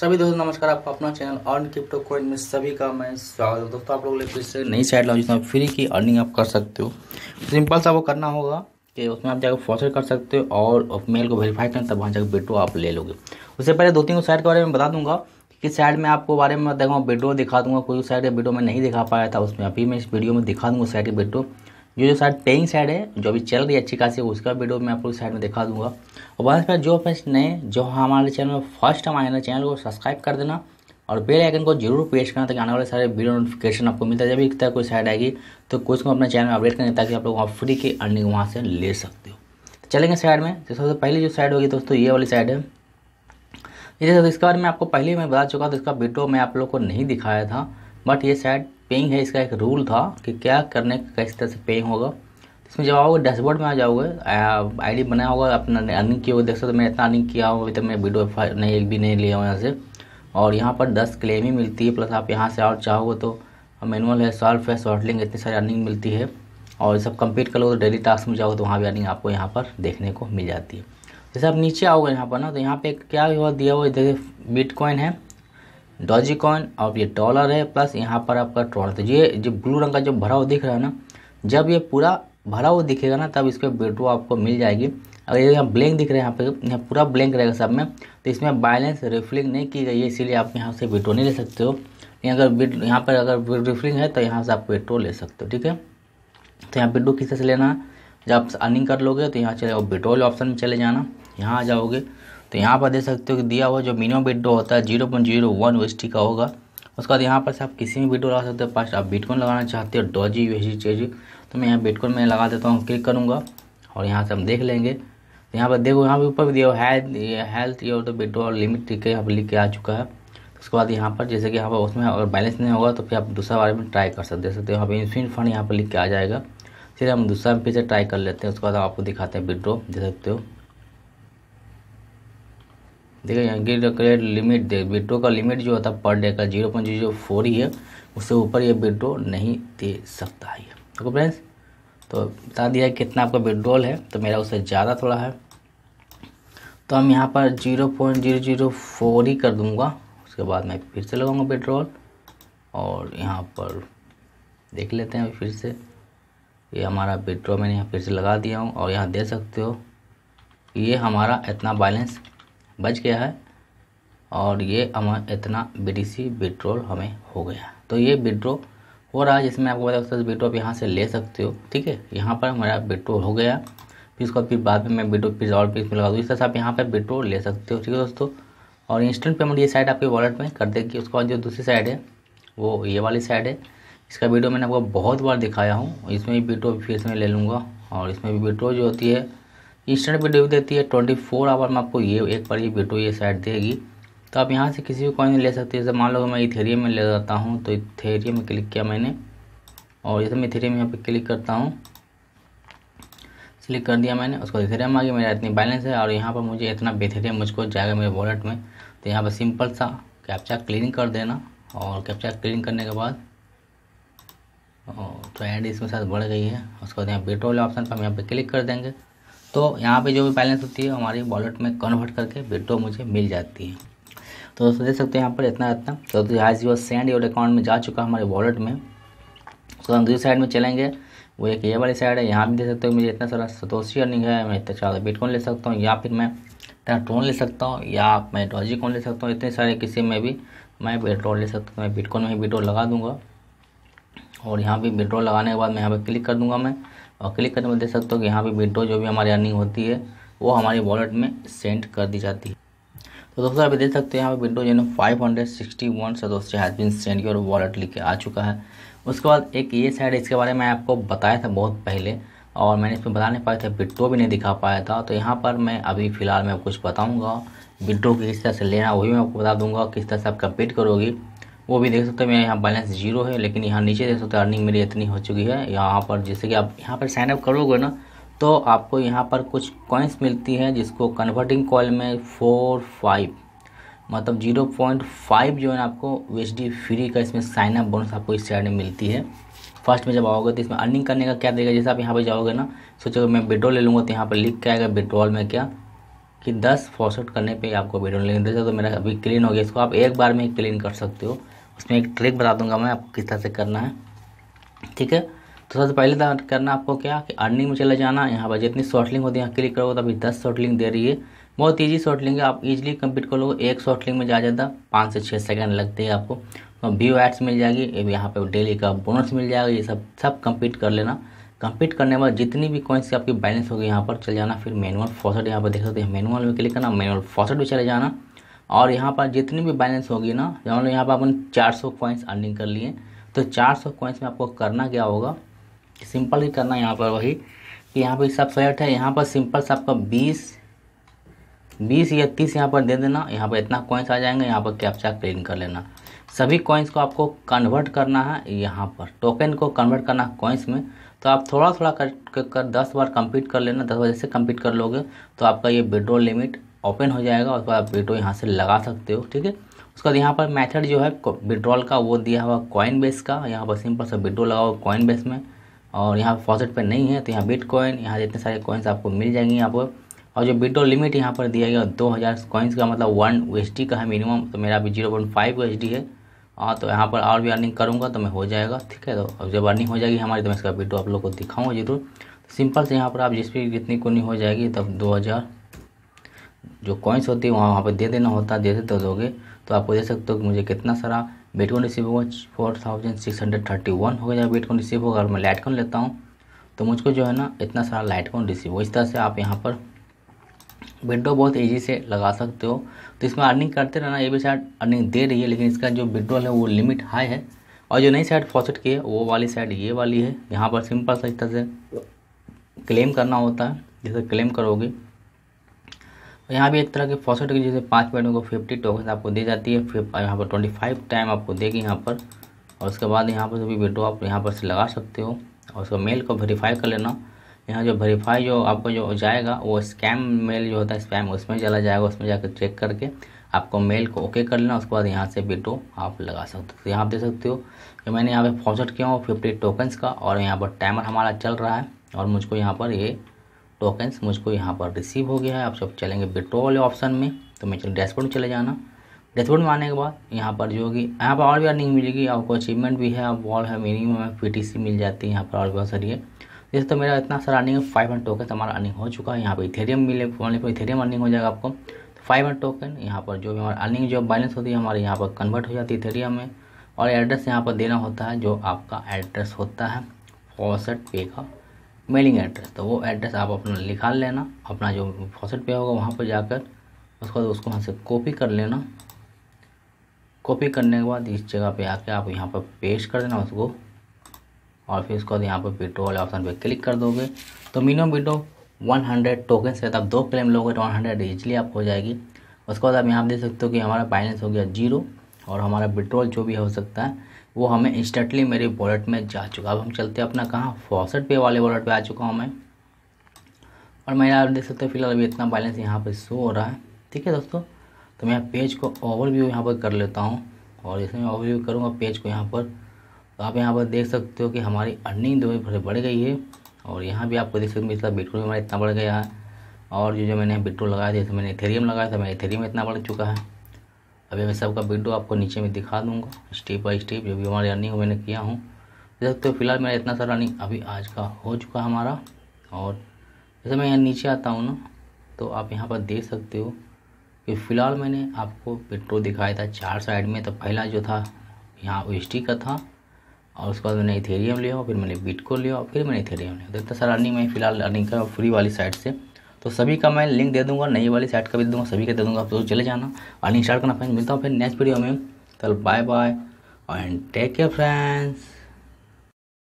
सभी दोस्तों नमस्कार आपका अपना चैनल अर्न क्रिप्टो कॉइन में सभी का मैं स्वागत है दोस्तों आप लोग फिर से नई साइड लाओ जिसमें फ्री की अर्निंग आप कर सकते हो सिंपल सा वो करना होगा कि उसमें आप जाकर फॉसर कर सकते हो और मेल को वेरीफाई करें तब वहाँ जाकर बेटो आप ले लोगे उससे पहले दो तीन साइड के बारे में बता दूंगा किस साइड में आपको बारे में देखा बेटो दिखा दूंगा कोई साइड वीडियो में नहीं दिखा पाया था उसमें अभी मैं इस वीडियो में दिखा दूंगा साइड के बेटो ये जो साइड पेइंग साइड है जो अभी चल रही है अच्छी खासी उसका वीडियो मैं आप लोग साइड में दिखा दूंगा और वहाँ पर जो फ्रेंड्स नए जो हमारे चैनल में फर्स्ट टाइम आए ना चैनल को सब्सक्राइब कर देना और बेल आइकन को जरूर प्रेस करना ताकि आने वाले सारे वीडियो नोटिफिकेशन आपको मिलता है जब एक तरह कोई साइड आएगी तो कुछ को अपने चैनल में अपडेट करें ताकि आप लोग वहाँ फ्री की अर्निंग वहाँ से ले सकते हो तो चलेंगे साइड में तो सबसे पहले जो साइड होगी दोस्तों ये वाली साइड है इसके बारे में आपको पहले मैं बता चुका था इसका वीडियो मैं आप लोग को नहीं दिखाया था बट ये साइड पेइंग है इसका एक रूल था कि क्या करने का किस तरह से पेइंग होगा इसमें जब आओगे डैशबोर्ड में आ जाओगे आई डी बनाया होगा अपना अर्निंग किया होगा देख सकते हो तो मैं इतना अर्निंग किया हूँ अभी तक तो मैं वीडियो नहीं एक भी नहीं लिया हूँ यहाँ से और यहाँ पर दस क्लेम ही मिलती है प्लस आप यहाँ से और चाहोगे तो मैनुअल है सॉल्व है शॉर्टलिंग इतनी सारी अर्निंग मिलती है और सब कम्प्लीट कर लो तो डेली टास्क में जाओगे तो वहाँ भी अर्निंग आपको यहाँ पर देखने को मिल जाती है जैसे आप नीचे आओगे यहाँ पर ना तो यहाँ पर क्या हुआ दिया हुआ जैसे बिटकॉइन है डॉजी कॉइन और ये डॉलर है प्लस यहाँ पर आपका ट्रॉल तो ये जो ब्लू रंग का जो भरा हुआ दिख रहा है ना जब ये पूरा भरा हुआ दिखेगा ना तब इस बेटो आपको मिल जाएगी अगर ये यहाँ ब्लैंक दिख रहा है यहाँ पे तो यहाँ पूरा ब्लैंक रहेगा सब में तो इसमें बैलेंस रिफिलिंग नहीं की गई है इसीलिए आप यहाँ से बेटो नहीं ले सकते हो अगर यहाँ पर अगर रिफिलिंग है तो यहाँ से आप बेटो ले सकते हो ठीक है तो यहाँ बेटो से लेना है जब आप अर्निंग कर लोगे तो यहाँ चले जाओ बेटोल ऑप्शन में चले जाना यहाँ आ जाओगे तो यहाँ पर देख सकते हो कि दिया हुआ जो मिनिमम विड्रो होता है जीरो पॉइंट जीरो वन ओ का होगा उसके बाद यहाँ पर से आप किसी भी विड्रो लगा सकते हो पास आप बिटकॉइन लगाना चाहते हो डॉजी यू चेज तो मैं यहाँ बिटकॉइन में लगा देता हूँ क्लिक करूँगा और यहाँ से हम देख लेंगे तो यहाँ पर देखो यहाँ पर ऊपर भी दिया हुआ है हेल्थ योर तो विड्रो लिमिट ठीक है यहाँ पर लिख के आ चुका है उसके बाद यहाँ पर जैसे कि यहाँ पर उसमें अगर बैलेंस नहीं होगा तो फिर आप दूसरा बारे में ट्राई कर सकते सकते हो यहाँ पर इन्फिन फंड यहाँ पर लिख के आ जाएगा फिर हम दूसरा फिर से ट्राई कर लेते हैं उसके बाद आपको दिखाते हैं विड्रो दे सकते हो देखिए यहाँ गिर क्रेड लिमिट दे विड्रो का लिमिट जो होता है पर डे का जीरो पॉइंट जीरो फोर ही है उससे ऊपर ये विड्रो नहीं दे सकता है ओके फ्रेंड्स तो बता दिया कितना आपका बिट्रोल है तो मेरा उससे ज़्यादा थोड़ा है तो हम यहाँ पर zero point zero zero four ही कर दूँगा उसके बाद मैं फिर से लगाऊंगा पेट्रोल और यहाँ पर देख लेते हैं फिर से ये हमारा पेट्रोल मैंने यहाँ फिर से लगा दिया हूँ और यहाँ दे सकते हो ये हमारा इतना बैलेंस बच गया है और ये हमारा इतना बीडीसी विड्रॉल हमें हो गया तो ये विड्रो हो रहा है जिसमें आपको बता सकते हो विड्रो आप यहाँ से ले सकते हो ठीक है यहाँ पर हमारा विड्रो हो गया फिर उसको फिर बाद में मैं विड्रो फिर और फिर लगा दूँ इस तरह से आप यहाँ पर विड्रो ले सकते हो ठीक है दोस्तों और इंस्टेंट पेमेंट ये साइड आपके वॉलेट में कर देगी उसके बाद जो दूसरी साइड है वो ये वाली साइड है इसका वीडियो मैंने आपको बहुत बार दिखाया हूँ इसमें भी बीटो फिर इसमें ले लूँगा और इसमें भी विड्रो जो होती है इंस्टेंट वीडियो भी देती है ट्वेंटी फोर आवर में आपको ये एक बार ये वीडियो ये साइड देगी तो आप यहाँ से किसी भी कॉइन ले सकते हैं जैसे मान लो मैं इथेरियम में ले जाता हूँ तो इथेरियम में क्लिक किया मैंने और जैसे मैं इथेरियम यहाँ पर क्लिक करता हूँ क्लिक कर दिया मैंने उसको इथेरियम आ गया मेरा इतनी बैलेंस है और यहाँ पर मुझे इतना बेथेरियम मुझको जाएगा मेरे वॉलेट में तो यहाँ पर सिंपल सा कैप्चा क्लीन कर देना और कैप्चा क्लीन करने के बाद और तो एंड इसमें साथ बढ़ गई है उसके बाद यहाँ वाले ऑप्शन पर हम यहाँ पर क्लिक कर देंगे तो यहाँ पे जो भी बैलेंस होती है हमारी वॉलेट में कन्वर्ट करके विड्रो मुझे मिल जाती है तो दोस्तों देख सकते हैं यहाँ पर इतना इतना तो आज जो सेंड योर अकाउंट में जा चुका हमारे वॉलेट में तो हम दूसरी साइड में चलेंगे वो एक ये वाली साइड है यहाँ भी देख सकते हो मुझे इतना सारा सतोशी अर्निंग है मैं इतना चाहता बिटकॉइन ले सकता हूँ या फिर मैं ट्रोन ले सकता हूँ या मैं डॉजी कॉइन ले सकता हूँ इतने सारे किसी में भी मैं पेट्रोल ले सकता हूँ मैं बिटकॉइन में ही बिटोर लगा दूंगा और यहाँ पर विड्रॉ लगाने के बाद मैं यहाँ पे क्लिक कर दूंगा मैं और क्लिक करने में देख सकते हो कि यहाँ पे विड्रॉ जो भी हमारी अर्निंग होती है वो हमारी वॉलेट में सेंड कर दी जाती है तो दोस्तों अभी देख सकते हैं यहाँ पे विंडो जो है फाइव हंड्रेड सिक्सटी वन से दोस्तों has been send your wallet लिख के आ चुका है उसके बाद एक ये साइड इसके बारे में आपको बताया था बहुत पहले और मैंने इसमें बता नहीं पाया था विड्रो भी नहीं दिखा पाया था तो यहाँ पर मैं अभी फ़िलहाल मैं कुछ बताऊँगा विड्रो किस तरह से लेना वही मैं आपको बता दूंगा किस तरह से आप कंप्लीट करोगी वो भी देख सकते हो मेरा यहाँ बैलेंस जीरो है लेकिन यहाँ नीचे देख सकते हैं अर्निंग मेरी इतनी हो चुकी है यहाँ पर जैसे कि आप यहाँ पर साइनअप करोगे ना तो आपको यहाँ पर कुछ कॉइन्स मिलती हैं जिसको कन्वर्टिंग कॉल में फोर फाइव मतलब जीरो पॉइंट फाइव जो है ना आपको यू फ्री का इसमें साइनअप बोनस आपको इस साइड में मिलती है फर्स्ट में जब आओगे तो इसमें अर्निंग करने का क्या देगा जैसे आप यहाँ पर जाओगे ना सोचोगे मैं विड्रॉल ले लूँगा तो यहाँ पर लिख के आएगा विड्रॉल में क्या कि दस फॉसेट करने पर आपको विड्रॉल लेकिन तो मेरा अभी क्लीन हो गया इसको आप एक बार में क्लीन कर सकते हो इसमें एक ट्रिक बता दूंगा मैं आपको किस तरह से करना है ठीक है तो सबसे पहले करना आपको क्या कि अर्निंग में चले जाना यहाँ पर जितनी शॉर्टलिंग होती है यहाँ क्लिक करोगे तो अभी दस शॉर्टलिंग दे रही है बहुत ईजी शॉर्टलिंग है आप इजिली कम्पीट कर लोगे एक शॉर्टलिंग में जा जाता पाँच से छः सेकंड लगते हैं आपको तो व्यू एड्स मिल जाएगी यहाँ पर डेली का बोनस मिल जाएगा ये सब सब कम्प्लीट कर लेना कंप्लीट करने के बाद जितनी भी कॉइन्स की आपकी बैलेंस होगी यहाँ पर चले जाना फिर मैनुअल फॉसेट यहाँ पर देख सकते हैं मैनुअल में क्लिक करना मैनुअल फॉसेट भी चले जाना और यहाँ पर जितनी भी बैलेंस होगी ना मान मतलब लो यहाँ पर अपन 400 सौ कॉइन्स अर्निंग कर लिए तो 400 सौ कॉइन्स में आपको करना क्या होगा सिंपल ही करना यहाँ पर वही कि यहाँ पर सब सेट है यहाँ पर सिंपल से आपका बीस बीस या तीस यहाँ पर दे देना यहाँ पर इतना कॉइंस आ जाएंगे यहाँ पर कैप्चा क्लीन कर लेना सभी कॉइन्स को आपको कन्वर्ट करना है यहाँ पर टोकन को कन्वर्ट करना है कॉइन्स में तो आप थोड़ा थोड़ा कर, कर, दस बार कंप्लीट कर लेना दस बार जैसे कंप्लीट कर लोगे तो आपका ये विड्रॉल लिमिट ओपन हो जाएगा उसके बाद आप विड्रो यहाँ से लगा सकते हो ठीक है उसके बाद यहाँ पर मेथड जो है विड्रॉल का वो दिया हुआ कॉइन बेस का यहाँ पर सिंपल सा विड्रो लगाओ कॉइन बेस में और यहाँ पर फॉसेट पर नहीं है तो यहाँ बिट कॉइन यहाँ जितने सारे कॉइन्स आपको मिल जाएंगे यहाँ पर और जो विड्रो लिमिट यहाँ पर दिया गया दो हज़ार कॉइन्स का मतलब वन यू का है मिनिमम तो मेरा अभी जीरो पॉइंट फाइव डी है हाँ तो यहाँ पर और भी अर्निंग करूँगा तो मैं हो जाएगा ठीक है तो अब जब अर्निंग हो जाएगी हमारी तो मैं इसका विड्रो आप लोग को दिखाऊँगा जरूर सिंपल तो से यहाँ पर आप जिस भी जितनी कोनी हो जाएगी तब दो हज़ार जो कॉइन्स होती है वहाँ वहाँ पर दे देना होता है देते तो दोगे तो आपको दे सकते हो कि मुझे कितना सारा बिटकॉइन रिसीव होगा four thousand six hundred thirty one हो गया बिटकॉइन रिसीव होगा और मैं लाइट कॉइन लेता हूँ तो मुझको जो है ना इतना सारा लाइट कॉइन रिसीव हो इस तरह से आप यहाँ पर विड्रो बहुत ईजी से लगा सकते हो तो इसमें अर्निंग करते रहना ये भी साइड अर्निंग दे रही है लेकिन इसका जो विड्रोल है वो लिमिट हाई है और जो नई साइड फॉसेट की है वो वाली साइड ये वाली है यहाँ पर सिंपल सा इस तरह से क्लेम करना होता है जैसे क्लेम करोगे और यहाँ भी एक तरह के फॉसेट की जैसे पाँच मिनट को फिफ्टी टोकन आपको दी जाती है फिफ यहाँ पर ट्वेंटी फाइव टाइम आपको देगी यहाँ पर और उसके बाद यहाँ पर भी वीडियो आप यहाँ पर से लगा सकते हो और उसको मेल को वेरीफाई कर लेना यहाँ जो वेरीफाई जो आपको जो जाएगा वो स्कैम मेल जो होता है स्पैम उसमें चला जाएगा उसमें जाकर चेक करके आपको मेल को ओके कर लेना उसके बाद यहाँ से बिटो आप लगा सकते हो तो यहाँ आप देख सकते हो कि मैंने यहाँ पर फॉसेट किया हूँ फिफ्टी टोकन्स का और यहाँ पर टाइमर हमारा चल रहा है और मुझको यहाँ पर ये टोकन्स मुझको यहाँ पर रिसीव हो गया है आप सब चलेंगे विड्रो वाले ऑप्शन में तो मैं चलो डैशबोर्ड में चले जाना डैशबोर्ड में आने के बाद यहाँ पर जो होगी यहाँ पर और भी अर्निंग मिलेगी आपको अचीवमेंट भी है आप वॉल है मिनिमम पी टी सी मिल जाती है यहाँ पर और बहुत सारी है जैसे तो मेरा इतना सारा अर्निंग है फाइव हंड्रेड टोकन हमारा अर्निंग हो चुका है यहाँ पर इथेरियम मिले मान लीजिए इथेरियम अर्निंग हो जाएगा आपको तो फाइव हंड्रेड टोकन यहाँ पर जो भी हमारा अर्निंग जो बैलेंस होती है हमारे यहाँ पर कन्वर्ट हो जाती है इथेरियम में और एड्रेस यहाँ पर देना होता है जो आपका एड्रेस होता है फॉसेट पे का मेलिंग एड्रेस तो वो एड्रेस आप अपना निकाल लेना अपना जो फॉसेट पे होगा वहाँ पर जाकर उसके बाद उसको वहाँ से कॉपी कर लेना कॉपी करने के बाद इस जगह पे आके आप यहाँ पर पेस्ट कर देना उसको और फिर उसके बाद यहाँ पर विड्रो वाले ऑप्शन पे क्लिक कर दोगे तो मिनिमम विड्रो 100 टोकन से आप दो क्लेम लोगे तो 100 इजिली आप हो जाएगी उसके बाद आप यहाँ देख सकते हो कि हमारा बाइनेंस हो गया जीरो और हमारा विड्रॉल जो भी हो सकता है वो हमें इंस्टेंटली मेरे वॉलेट में जा चुका अब हम चलते हैं अपना कहाँ फॉसेट पे वाले वॉलेट पे आ चुका हूँ मैं और मैं आप देख सकते हो फिलहाल अभी इतना बैलेंस यहाँ पर शो हो रहा है ठीक है दोस्तों तो मैं पेज को ओवरव्यू यहाँ पर कर लेता हूँ और इसमें ओवरव्यू करूँगा पेज को यहाँ पर तो आप यहाँ पर देख सकते हो कि हमारी अर्निंग जो है बढ़ गई है और यहाँ भी आपको देख सकते हो इसका बिटकॉइन हमारा इतना बढ़ गया है और जो जो मैंने बिटकॉइन लगाया था जैसे मैंने इथेरियम लगाया था मेरा इथेरियम इतना बढ़ चुका है अभी मैं सबका वीडियो आपको नीचे में दिखा दूंगा स्टेप बाय स्टेप जो भी हमारे रनिंग मैंने किया हूँ जैसे तो फिलहाल मेरा इतना सारा रनिंग अभी आज का हो चुका हमारा और जैसे मैं यहाँ नीचे आता हूँ ना तो आप यहाँ पर देख सकते हो कि फ़िलहाल मैंने आपको पेट्रोल दिखाया था चार साइड में तो पहला जो था यहाँ ओ का था और उसके बाद मैंने इथेरियम लिया फिर मैंने बिटको लिया फिर मैंने इथेरियम लिया तो इतना सारा रनिंग मैं फ़िलहाल रनिंग कर फ्री वाली साइड से तो सभी का मैं लिंक दे दूंगा नई वाली साइट का भी दे दूंगा सभी का दे दूंगा आप तो चले जाना और स्टार्ट करना फ्रेंड मिलता हूँ फिर नेक्स्ट वीडियो में चल bye bye and take care friends